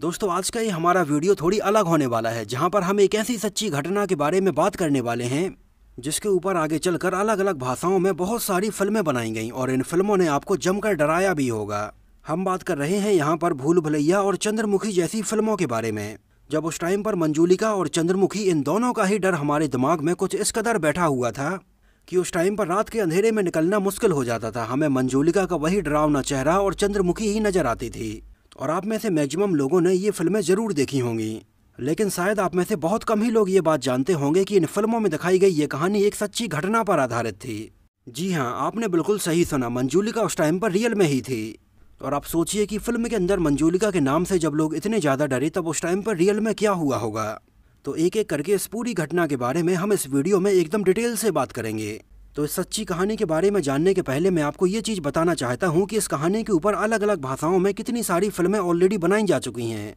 दोस्तों आज का ये हमारा वीडियो थोड़ी अलग होने वाला है जहाँ पर हम एक ऐसी सच्ची घटना के बारे में बात करने वाले हैं जिसके ऊपर आगे चलकर अलग अलग भाषाओं में बहुत सारी फिल्में बनाई गई और इन फिल्मों ने आपको जमकर डराया भी होगा हम बात कर रहे हैं यहाँ पर भूल भलैया और चंद्रमुखी जैसी फिल्मों के बारे में जब उस टाइम पर मंजूलिका और चंद्रमुखी इन दोनों का ही डर हमारे दिमाग में कुछ इस कदर बैठा हुआ था कि उस टाइम पर रात के अंधेरे में निकलना मुश्किल हो जाता था हमें मंजूलिका का वही डरावना चेहरा और चंद्रमुखी ही नजर आती थी और आप में से मैक्सिमम लोगों ने ये फिल्में ज़रूर देखी होंगी लेकिन शायद आप में से बहुत कम ही लोग ये बात जानते होंगे कि इन फिल्मों में दिखाई गई ये कहानी एक सच्ची घटना पर आधारित थी जी हाँ आपने बिल्कुल सही सुना मंजूलिका उस टाइम पर रियल में ही थी और आप सोचिए कि फिल्म के अंदर मंजूलिका के नाम से जब लोग इतने ज़्यादा डरे तब उस टाइम पर रियल में क्या हुआ होगा तो एक एक करके इस पूरी घटना के बारे में हम इस वीडियो में एकदम डिटेल से बात करेंगे तो इस सच्ची कहानी के बारे में जानने के पहले मैं आपको ये चीज़ बताना चाहता हूँ कि इस कहानी के ऊपर अलग अलग भाषाओं में कितनी सारी फिल्में ऑलरेडी बनाई जा चुकी हैं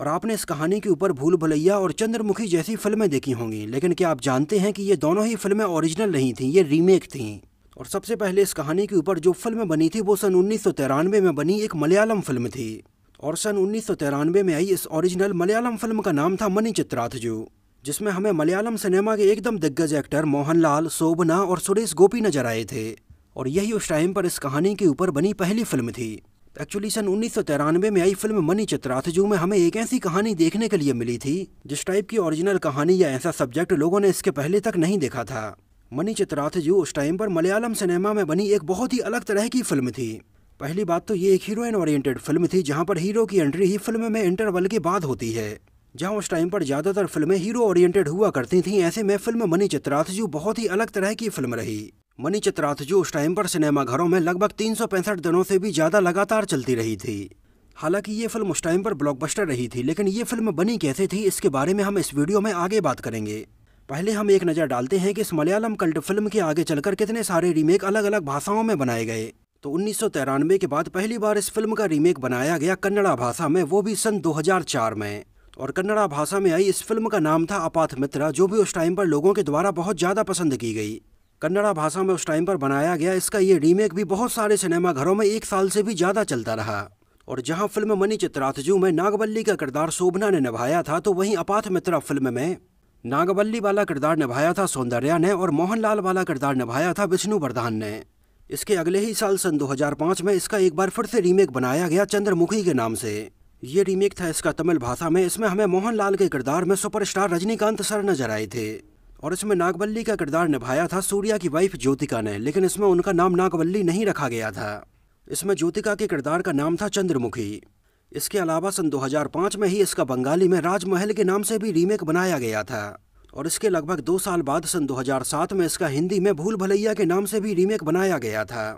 और आपने इस कहानी के ऊपर भूल भलैया और चंद्रमुखी जैसी फिल्में देखी होंगी लेकिन क्या आप जानते हैं कि ये दोनों ही फिल्में ओरिजिनल नहीं थीं ये रीमेक थीं और सबसे पहले इस कहानी के ऊपर जो फिल्म बनी थी वो सन उन्नीस में बनी एक मलयालम फिल्म थी और सन उन्नीस में आई इस ओरिजिनल मलयालम फिल्म का नाम था मनी जो जिसमें हमें मलयालम सिनेमा के एकदम दिग्गज एक्टर मोहनलाल शोभना और सुरेश गोपी नजर आए थे और यही उस टाइम पर इस कहानी के ऊपर बनी पहली फिल्म थी एक्चुअली सन उन्नीस में आई फिल्म मनी जू में हमें एक ऐसी कहानी देखने के लिए मिली थी जिस टाइप की ओरिजिनल कहानी या ऐसा सब्जेक्ट लोगों ने इसके पहले तक नहीं देखा था मनी जू उस टाइम पर मलयालम सिनेमा में बनी एक बहुत ही अलग तरह की फिल्म थी पहली बात तो ये एक हीरोइन ओरिएंटेड फिल्म थी जहाँ पर हीरो की एंट्री ही फिल्म में इंटरवल के बाद होती है जहाँ उस टाइम पर ज़्यादातर फिल्में हीरो ओरिएंटेड हुआ करती थीं ऐसे में फिल्म मनी चित्राथजू बहुत ही अलग तरह की फिल्म रही मनी चित्राथजू उस टाइम पर सिनेमाघरों में लगभग तीन दिनों से भी ज़्यादा लगातार चलती रही थी हालांकि ये फिल्म उस टाइम पर ब्लॉकबस्टर रही थी लेकिन ये फिल्म बनी कैसे थी इसके बारे में हम इस वीडियो में आगे बात करेंगे पहले हम एक नज़र डालते हैं कि इस मलयालम कल्ट फिल्म के आगे चलकर कितने सारे रीमेक अलग अलग भाषाओं में बनाए गए तो उन्नीस के बाद पहली बार इस फिल्म का रीमेक बनाया गया कन्नड़ा भाषा में वो भी सन चार में और कन्नड़ा भाषा में आई इस फिल्म का नाम था अपाथ मित्रा जो भी उस टाइम पर लोगों के द्वारा बहुत ज़्यादा पसंद की गई कन्नड़ा भाषा में उस टाइम पर बनाया गया इसका ये रीमेक भी बहुत सारे सिनेमा घरों में एक साल से भी ज़्यादा चलता रहा और जहां फिल्म मनी चित्राथजू में नागबल्ली का किरदार शोभना ने निभाया था तो वहीं अपाथ मित्रा फिल्म में नागबल्ली वाला किरदार निभाया था सौंदर्या ने और मोहनलाल वाला किरदार निभाया था विष्णु वर्धान ने इसके अगले ही साल सन 2005 में इसका एक बार फिर से रीमेक बनाया गया चंद्रमुखी के नाम से ये रीमेक था इसका तमिल भाषा में इसमें हमें मोहनलाल के किरदार में सुपरस्टार रजनीकांत सर नजर आए थे और इसमें नागवल्ली का किरदार निभाया था सूर्या की वाइफ ज्योतिका ने लेकिन इसमें उनका नाम नागवल्ली नहीं रखा गया था इसमें ज्योतिका के किरदार का नाम था चंद्रमुखी इसके अलावा सन 2005 में ही इसका बंगाली में राजमहल के नाम से भी रीमेक बनाया गया था और इसके लगभग दो साल बाद सन 2007 में इसका हिंदी में भूल भलैया के नाम से भी रीमेक बनाया गया था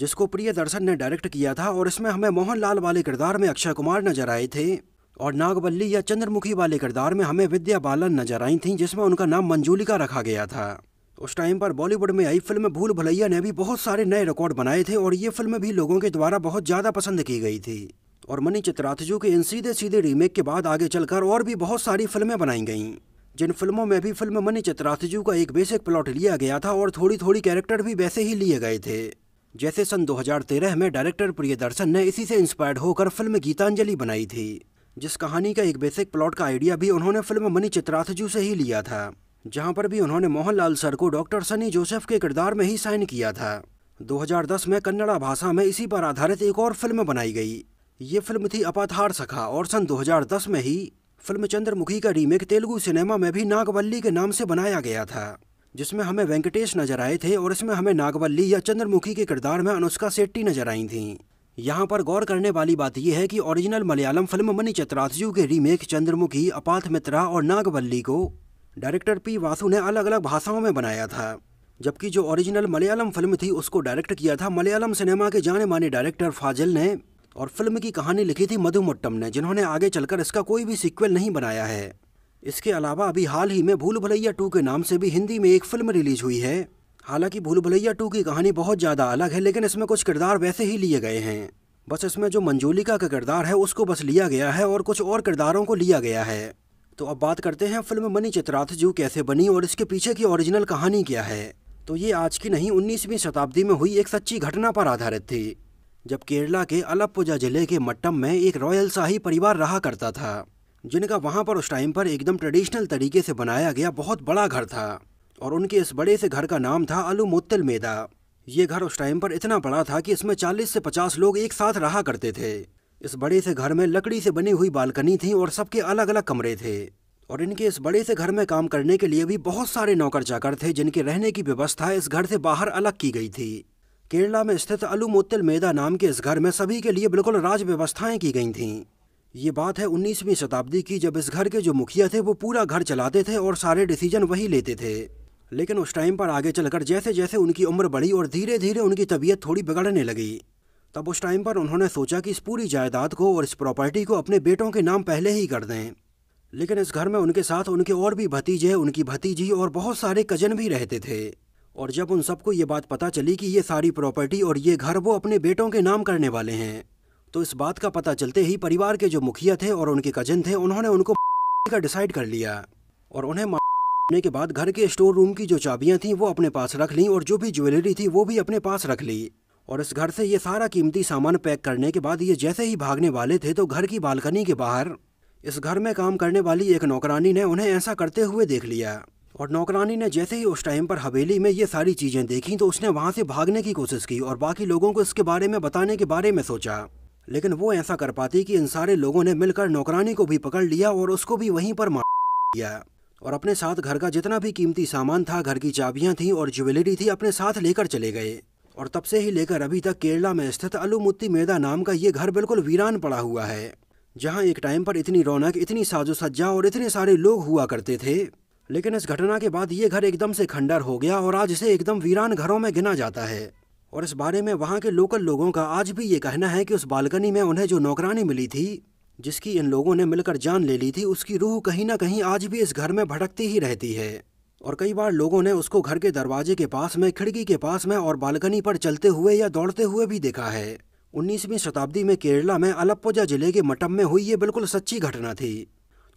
जिसको प्रिय दर्शन ने डायरेक्ट किया था और इसमें हमें मोहनलाल वाले किरदार में अक्षय कुमार नजर आए थे और नागबल्ली या चंद्रमुखी वाले किरदार में हमें विद्या बालन नजर आई थीं जिसमें उनका नाम मंजूलिका रखा गया था उस टाइम पर बॉलीवुड में आई फिल्म भूल भलैया ने भी बहुत सारे नए रिकॉर्ड बनाए थे और ये फिल्म भी लोगों के द्वारा बहुत ज़्यादा पसंद की गई थी और मनी चित्राथजू के इन सीधे सीधे रीमेक के बाद आगे चलकर और भी बहुत सारी फिल्में बनाई गईं जिन फिल्मों में भी फिल्म मनी चित्राथजू का एक बेसिक प्लॉट लिया गया था और थोड़ी थोड़ी कैरेक्टर भी वैसे ही लिए गए थे जैसे सन 2013 में डायरेक्टर प्रियदर्शन ने इसी से इंस्पायर्ड होकर फिल्म गीतांजलि बनाई थी जिस कहानी का एक बेसिक प्लॉट का आइडिया भी उन्होंने फिल्म मनी चित्राथजू से ही लिया था जहां पर भी उन्होंने मोहनलाल सर को डॉक्टर सनी जोसेफ के किरदार में ही साइन किया था 2010 में कन्नड़ा भाषा में इसी पर आधारित एक और फिल्म बनाई गई ये फिल्म थी अपाथार सखा और सन 2010 में ही फिल्म चंद्रमुखी का रीमेक तेलुगु सिनेमा में भी नागवल्ली के नाम से बनाया गया था जिसमें हमें वेंकटेश नजर आए थे और इसमें हमें नागवल्ली या चंद्रमुखी के किरदार में अनुष्का सेट्टी नजर आई थीं यहाँ पर गौर करने वाली बात यह है कि original Malayalam film Manichitrathazhu के रीमेक चंद्रमुखी अपाथ मित्रा और नागवल्ली को डायरेक्टर पी वासु ने अलग अलग भाषाओं में बनाया था जबकि जो ओरिजिनल मलयालम फिल्म थी उसको डायरेक्ट किया था मलयालम सिनेमा के जाने माने डायरेक्टर फाजिल ने और फिल्म की कहानी लिखी थी मधुमुट्टम ने जिन्होंने आगे चलकर इसका कोई भी सीक्वल नहीं बनाया है इसके अलावा अभी हाल ही में भूल भलैया टू के नाम से भी हिंदी में एक फिल्म रिलीज हुई है हालांकि भूल भलैया टू की कहानी बहुत ज़्यादा अलग है लेकिन इसमें कुछ किरदार वैसे ही लिए गए हैं बस इसमें जो मंजोलिका का किरदार है उसको बस लिया गया है और कुछ और किरदारों को लिया गया है तो अब बात करते हैं फिल्म मनी चित्रार्थ जू कैसे बनी और इसके पीछे की ओरिजिनल कहानी क्या है तो ये आज की नहीं उन्नीसवीं शताब्दी में हुई एक सच्ची घटना पर आधारित थी जब केरला के अलप्पुजा जिले के मट्टम में एक रॉयल शाही परिवार रहा करता था जिनका वहाँ पर उस टाइम पर एकदम ट्रेडिशनल तरीके से बनाया गया बहुत बड़ा घर था और उनके इस बड़े से घर का नाम था अलू मुत्तल मेदा ये घर उस टाइम पर इतना बड़ा था कि इसमें 40 से 50 लोग एक साथ रहा करते थे इस बड़े से घर में लकड़ी से बनी हुई बालकनी थी और सबके अलग अलग कमरे थे और इनके इस बड़े से घर में काम करने के लिए भी बहुत सारे नौकर चाकर थे जिनके रहने की व्यवस्था इस घर से बाहर अलग की गई थी केरला में स्थित अलू मोतल मेदा नाम के इस घर में सभी के लिए बिल्कुल राज व्यवस्थाएं की गई थीं ये बात है 19वीं शताब्दी की जब इस घर के जो मुखिया थे वो पूरा घर चलाते थे और सारे डिसीजन वही लेते थे लेकिन उस टाइम पर आगे चलकर जैसे जैसे उनकी उम्र बढ़ी और धीरे धीरे उनकी तबीयत थोड़ी बिगड़ने लगी तब उस टाइम पर उन्होंने सोचा कि इस पूरी जायदाद को और इस प्रॉपर्टी को अपने बेटों के नाम पहले ही कर दें लेकिन इस घर में उनके साथ उनके और भी भतीजे उनकी भतीजी और बहुत सारे कजन भी रहते थे और जब उन सबको ये बात पता चली कि ये सारी प्रॉपर्टी और ये घर वो अपने बेटों के नाम करने वाले हैं तो इस बात का पता चलते ही परिवार के जो मुखिया थे और उनके कजन थे उन्होंने उनको का डिसाइड कर लिया और उन्हें मारने के बाद घर के स्टोर रूम की जो चाबियां थी वो अपने पास रख ली और जो भी ज्वेलरी थी वो भी अपने पास रख ली और इस घर से ये सारा कीमती सामान पैक करने के बाद ये जैसे ही भागने वाले थे तो घर की बालकनी के बाहर इस घर में काम करने वाली एक नौकरानी ने उन्हें ऐसा करते हुए देख लिया और नौकरानी ने जैसे ही उस टाइम पर हवेली में ये सारी चीज़ें देखी तो उसने वहाँ से भागने की कोशिश की और बाकी लोगों को इसके बारे में बताने के बारे में सोचा लेकिन वो ऐसा कर पाती कि इन सारे लोगों ने मिलकर नौकरानी को भी पकड़ लिया और उसको भी वहीं पर मार दिया और अपने साथ घर का जितना भी कीमती सामान था घर की चाबियां थी और ज्वेलरी थी अपने साथ लेकर चले गए और तब से ही लेकर अभी तक केरला में स्थित अलुमुत्ती मेदा नाम का ये घर बिल्कुल वीरान पड़ा हुआ है जहाँ एक टाइम पर इतनी रौनक इतनी साजो सज्जा और इतने सारे लोग हुआ करते थे लेकिन इस घटना के बाद ये घर एकदम से खंडर हो गया और आज इसे एकदम वीरान घरों में गिना जाता है और इस बारे में वहाँ के लोकल लोगों का आज भी ये कहना है कि उस बालकनी में उन्हें जो नौकरानी मिली थी जिसकी इन लोगों ने मिलकर जान ले ली थी उसकी रूह कहीं ना कहीं आज भी इस घर में भटकती ही रहती है और कई बार लोगों ने उसको घर के दरवाजे के पास में खिड़की के पास में और बालकनी पर चलते हुए या दौड़ते हुए भी देखा है उन्नीसवीं शताब्दी में केरला में अलप्पुजा जिले के मटम में हुई ये बिल्कुल सच्ची घटना थी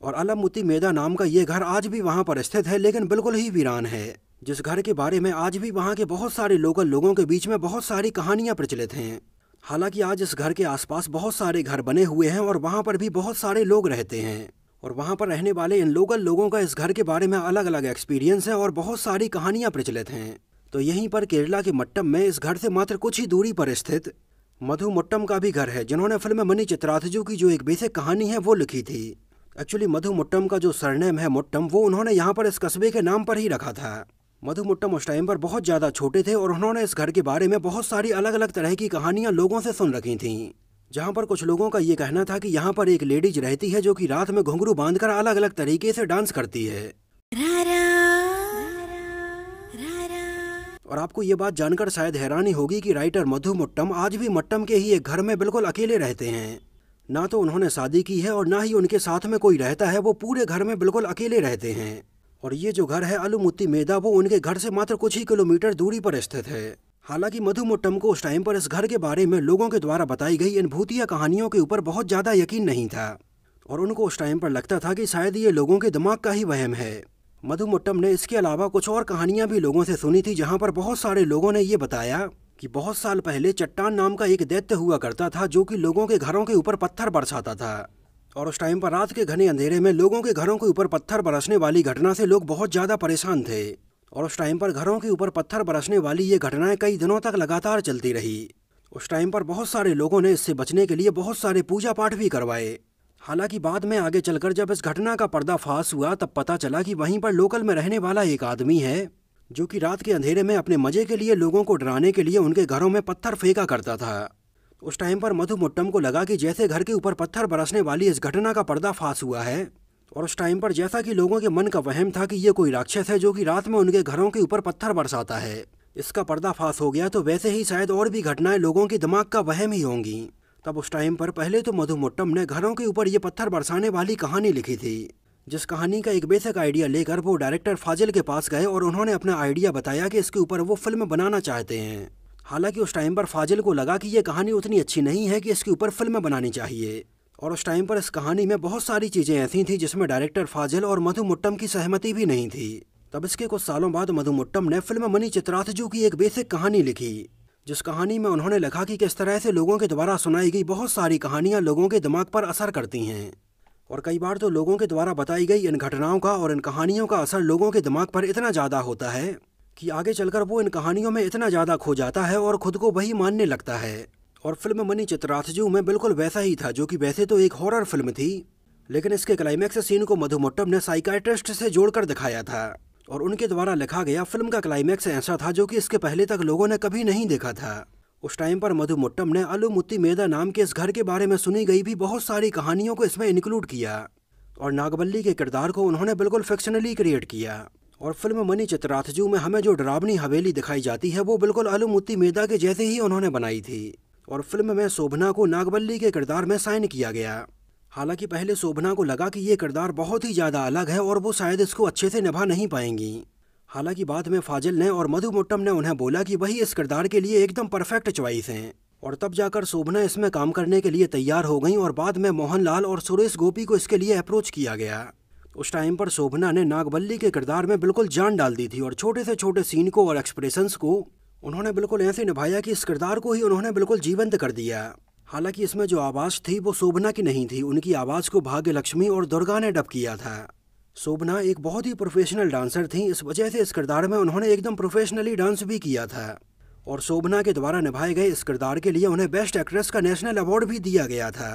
और अलमुती मेदा नाम का ये घर आज भी वहाँ पर स्थित है लेकिन बिल्कुल ही वीरान है जिस घर के बारे में आज भी वहाँ के बहुत सारे लोकल लोगों के बीच में बहुत सारी कहानियाँ प्रचलित हैं हालांकि आज इस घर के आसपास बहुत सारे घर बने हुए हैं और वहाँ पर भी बहुत सारे लोग रहते हैं और वहाँ पर रहने वाले इन लोकल लोगों का इस घर के बारे में अलग अलग एक्सपीरियंस है और बहुत सारी कहानियाँ प्रचलित हैं तो यहीं पर केरला के मट्टम में इस घर से मात्र कुछ ही दूरी पर स्थित मधु मट्टम का भी घर है जिन्होंने फिल्म मनी चित्राथजू की जो एक बेसिक कहानी है वो लिखी थी एक्चुअली मधु मुट्टम का जो सरनेम है मुट्टम वो उन्होंने यहाँ पर इस कस्बे के नाम पर ही रखा था मधु मुट्टम उस टाइम पर बहुत ज़्यादा छोटे थे और उन्होंने इस घर के बारे में बहुत सारी अलग अलग तरह की कहानियाँ लोगों से सुन रखी थीं जहाँ पर कुछ लोगों का ये कहना था कि यहाँ पर एक लेडीज रहती है जो कि रात में घुंघरू बांधकर अलग अलग तरीके से डांस करती है और आपको ये बात जानकर शायद हैरानी होगी कि राइटर मधु मुट्टम आज भी मट्टम के ही एक घर में बिल्कुल अकेले रहते हैं ना तो उन्होंने शादी की है और ना ही उनके साथ में कोई रहता है वो पूरे घर में बिल्कुल अकेले रहते हैं और ये जो घर है अलुमुत्ती मेदा वो उनके घर से मात्र कुछ ही किलोमीटर दूरी पर स्थित है हालांकि मधुमुट्टम को उस टाइम पर इस घर के बारे में लोगों के द्वारा बताई गई इन भूतिया कहानियों के ऊपर बहुत ज़्यादा यकीन नहीं था और उनको उस टाइम पर लगता था कि शायद ये लोगों के दिमाग का ही वहम है मधुमुट्टम ने इसके अलावा कुछ और कहानियां भी लोगों से सुनी थी जहां पर बहुत सारे लोगों ने ये बताया कि बहुत साल पहले चट्टान नाम का एक दैत्य हुआ करता था जो कि लोगों के घरों के ऊपर पत्थर बरसाता था और उस टाइम पर रात के घने अंधेरे में लोगों के घरों के ऊपर पत्थर बरसने वाली घटना से लोग बहुत ज़्यादा परेशान थे और उस टाइम पर घरों के ऊपर पत्थर बरसने वाली ये घटनाएं कई दिनों तक लगातार चलती रही उस टाइम पर बहुत सारे लोगों ने इससे बचने के लिए बहुत सारे पूजा पाठ भी करवाए हालांकि बाद में आगे चलकर जब इस घटना का पर्दाफाश हुआ तब पता चला कि वहीं पर लोकल में रहने वाला एक आदमी है जो कि रात के अंधेरे में अपने मजे के लिए लोगों को डराने के लिए उनके घरों में पत्थर फेंका करता था उस टाइम पर मधु मुट्टम को लगा कि जैसे घर के ऊपर पत्थर बरसने वाली इस घटना का पर्दाफाश हुआ है और उस टाइम पर जैसा कि लोगों के मन का वहम था कि ये कोई राक्षस है जो कि रात में उनके घरों के ऊपर पत्थर बरसाता है इसका पर्दाफाश हो गया तो वैसे ही शायद और भी घटनाएं लोगों के दिमाग का वहम ही होंगी तब उस टाइम पर पहले तो मधु मुट्टम ने घरों के ऊपर ये पत्थर बरसाने वाली कहानी लिखी थी जिस कहानी का एक बेसिक आइडिया लेकर वो डायरेक्टर फाजिल के पास गए और उन्होंने अपना आइडिया बताया कि इसके ऊपर वो फिल्म बनाना चाहते हैं हालांकि उस टाइम पर फाजिल को लगा कि ये कहानी उतनी अच्छी नहीं है कि इसके ऊपर फिल्म बनानी चाहिए और उस टाइम पर इस कहानी में बहुत सारी चीज़ें ऐसी थी जिसमें डायरेक्टर फाजिल और मधु मुट्टम की सहमति भी नहीं थी तब इसके कुछ सालों बाद मधु मुट्टम ने फिल्म मनी चित्राथजू की एक बेसिक कहानी लिखी जिस कहानी में उन्होंने लिखा कि किस तरह से लोगों के द्वारा सुनाई गई बहुत सारी कहानियां लोगों के दिमाग पर असर करती हैं और कई बार तो लोगों के द्वारा बताई गई इन घटनाओं का और इन कहानियों का असर लोगों के दिमाग पर इतना ज़्यादा होता है कि आगे चलकर वो इन कहानियों में इतना ज़्यादा खो जाता है और खुद को वही मानने लगता है और फिल्म मनी चित्राथजू में बिल्कुल वैसा ही था जो कि वैसे तो एक हॉरर फिल्म थी लेकिन इसके क्लाइमैक्स सीन को मधुमट्टम ने साइकाइट्रिस्ट से जोड़कर दिखाया था और उनके द्वारा लिखा गया फिल्म का क्लाइमैक्स ऐसा था जो कि इसके पहले तक लोगों ने कभी नहीं देखा था उस टाइम पर मधुमुट्टम ने अलुमुत्ती मेदा नाम के इस घर के बारे में सुनी गई भी बहुत सारी कहानियों को इसमें इंक्लूड किया और नागबल्ली के किरदार को उन्होंने बिल्कुल फिक्शनली क्रिएट किया और फिल्म मनी चित्राथजू में हमें जो डरावनी हवेली दिखाई जाती है वो बिल्कुल अलुमुत्ती मेदा के जैसे ही उन्होंने बनाई थी और फिल्म में शोभना को नागबल्ली के किरदार में साइन किया गया हालांकि पहले शोभना को लगा कि ये किरदार बहुत ही ज़्यादा अलग है और वो शायद इसको अच्छे से निभा नहीं पाएंगी हालांकि बाद में फाजिल ने और मधु मोटम ने उन्हें बोला कि वही इस किरदार के लिए एकदम परफेक्ट च्वाइस हैं और तब जाकर शोभना इसमें काम करने के लिए तैयार हो गई और बाद में मोहनलाल और सुरेश गोपी को इसके लिए अप्रोच किया गया उस टाइम पर शोभना ने नागबल्ली के किरदार में बिल्कुल जान डाल दी थी और छोटे से छोटे सीन को और एक्सप्रेशंस को उन्होंने बिल्कुल ऐसे निभाया कि इस किरदार को ही उन्होंने बिल्कुल जीवंत कर दिया हालांकि इसमें जो आवाज़ थी वो शोभना की नहीं थी उनकी आवाज़ को भाग्य लक्ष्मी और दुर्गा ने डब किया था शोभना एक बहुत ही प्रोफेशनल डांसर थी इस वजह से इस किरदार में उन्होंने एकदम प्रोफेशनली डांस भी किया था और शोभना के द्वारा निभाए गए इस किरदार के लिए उन्हें बेस्ट एक्ट्रेस का नेशनल अवार्ड भी दिया गया था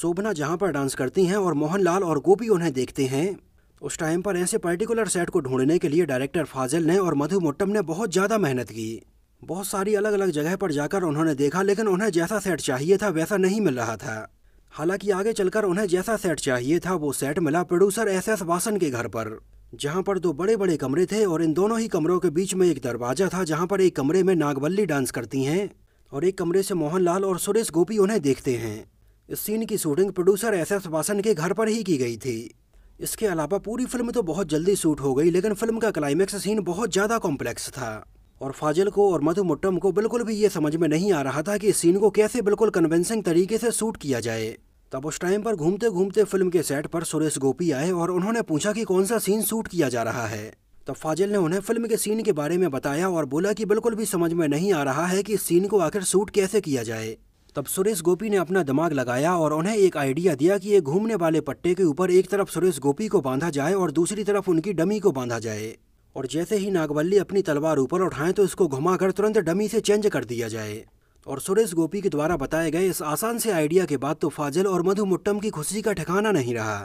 शोभना जहाँ पर डांस करती हैं और मोहनलाल और गोपी उन्हें देखते हैं उस टाइम पर ऐसे पर्टिकुलर सेट को ढूंढने के लिए डायरेक्टर फाजिल ने और मधु मोटम ने बहुत ज़्यादा मेहनत की बहुत सारी अलग अलग जगह पर जाकर उन्होंने देखा लेकिन उन्हें जैसा सेट चाहिए था वैसा नहीं मिल रहा था हालांकि आगे चलकर उन्हें जैसा सेट चाहिए था वो सेट मिला प्रोड्यूसर एस एस वासन के घर पर जहां पर दो बड़े बड़े कमरे थे और इन दोनों ही कमरों के बीच में एक दरवाजा था जहां पर एक कमरे में नागवल्ली डांस करती हैं और एक कमरे से मोहनलाल और सुरेश गोपी उन्हें देखते हैं इस सीन की shooting producer S S Vasan के घर पर ही की गई थी इसके अलावा पूरी फिल्म तो बहुत जल्दी शूट हो गई लेकिन फिल्म का क्लाइमैक्स सीन बहुत ज़्यादा कॉम्प्लेक्स था और फाजिल को और मधु मुट्टम को बिल्कुल भी ये समझ में नहीं आ रहा था कि सीन को कैसे बिल्कुल कन्वेंसिंग तरीके से शूट किया जाए तब उस टाइम पर घूमते घूमते फिल्म के सेट पर सुरेश गोपी आए और उन्होंने पूछा कि कौन सा सीन शूट किया जा रहा है तब फाजिल ने उन्हें फिल्म के सीन के बारे में बताया और बोला कि बिल्कुल भी समझ में नहीं आ रहा है कि इस सीन को आखिर शूट कैसे किया जाए तब सुरेश गोपी ने अपना दिमाग लगाया और उन्हें एक आइडिया दिया कि एक घूमने वाले पट्टे के ऊपर एक तरफ सुरेश गोपी को बांधा जाए और दूसरी तरफ उनकी डमी को बांधा जाए और जैसे ही नागवल्ली अपनी तलवार ऊपर उठाएं तो इसको घुमाकर तुरंत डमी से चेंज कर दिया जाए और सुरेश गोपी के द्वारा बताए गए इस आसान से आइडिया के बाद तो फाजिल और मधु मुट्टम की खुशी का ठिकाना नहीं रहा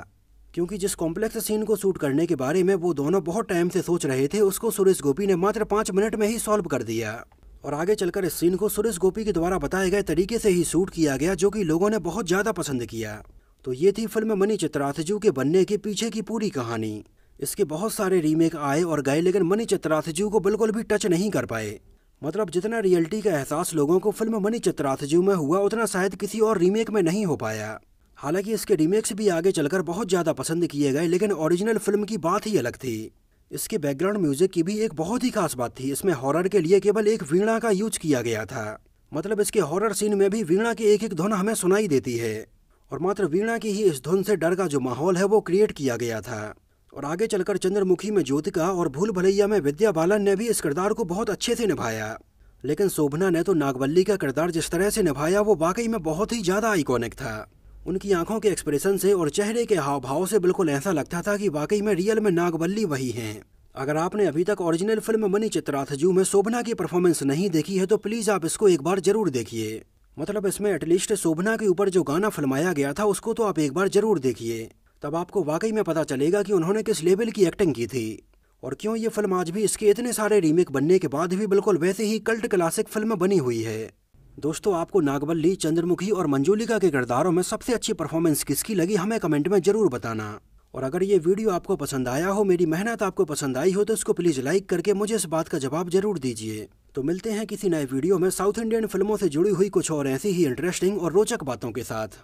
क्योंकि जिस कॉम्प्लेक्स सीन को शूट करने के बारे में वो दोनों बहुत टाइम से सोच रहे थे उसको सुरेश गोपी ने मात्र पाँच मिनट में ही सॉल्व कर दिया और आगे चलकर इस सीन को सुरेश गोपी के द्वारा बताए गए तरीके से ही शूट किया गया जो कि लोगों ने बहुत ज़्यादा पसंद किया तो ये थी फिल्म मनी चित्राथजू के बनने के पीछे की पूरी कहानी इसके बहुत सारे रीमेक आए और गए लेकिन मनी जी को बिल्कुल भी टच नहीं कर पाए मतलब जितना रियलिटी का एहसास लोगों को फिल्म मनी जी में हुआ उतना शायद किसी और रीमेक में नहीं हो पाया हालांकि इसके रीमेक्स भी आगे चलकर बहुत ज़्यादा पसंद किए गए लेकिन ओरिजिनल फिल्म की बात ही अलग थी इसके बैकग्राउंड म्यूजिक की भी एक बहुत ही खास बात थी इसमें हॉरर के लिए केवल एक वीणा का यूज किया गया था मतलब इसके हॉरर सीन में भी वीणा की एक एक धुन हमें सुनाई देती है और मात्र वीणा की ही इस धुन से डर का जो माहौल है वो क्रिएट किया गया था और आगे चलकर चंद्रमुखी में ज्योतिका और भूल भलैया में विद्या बालन ने भी इस किरदार को बहुत अच्छे से निभाया लेकिन शोभना ने तो नागवल्ली का किरदार जिस तरह से निभाया वो वाकई में बहुत ही ज़्यादा आइकॉनिक था उनकी आंखों के एक्सप्रेशन से और चेहरे के हाव भाव से बिल्कुल ऐसा लगता था कि वाकई में रियल में नागवल्ली वही हैं अगर आपने अभी तक ओरिजिनल फिल्म मनी चित्राथजू में शोभना की परफॉर्मेंस नहीं देखी है तो प्लीज़ आप इसको एक बार जरूर देखिए मतलब इसमें एटलीस्ट शोभना के ऊपर जो गाना फिल्माया गया था उसको तो आप एक बार जरूर देखिए तब आपको वाकई में पता चलेगा कि उन्होंने किस लेवल की एक्टिंग की थी और क्यों ये फिल्म आज भी इसके इतने सारे रीमेक बनने के बाद भी बिल्कुल वैसे ही कल्ट क्लासिक फिल्म बनी हुई है दोस्तों आपको नागवल्ली चंद्रमुखी और मंजुलिका के किरदारों में सबसे अच्छी परफॉर्मेंस किसकी लगी हमें कमेंट में जरूर बताना और अगर ये वीडियो आपको पसंद आया हो मेरी मेहनत आपको पसंद आई हो तो इसको प्लीज़ लाइक करके मुझे इस बात का जवाब जरूर दीजिए तो मिलते हैं किसी नए वीडियो में साउथ इंडियन फिल्मों से जुड़ी हुई कुछ और ऐसी ही इंटरेस्टिंग और रोचक बातों के साथ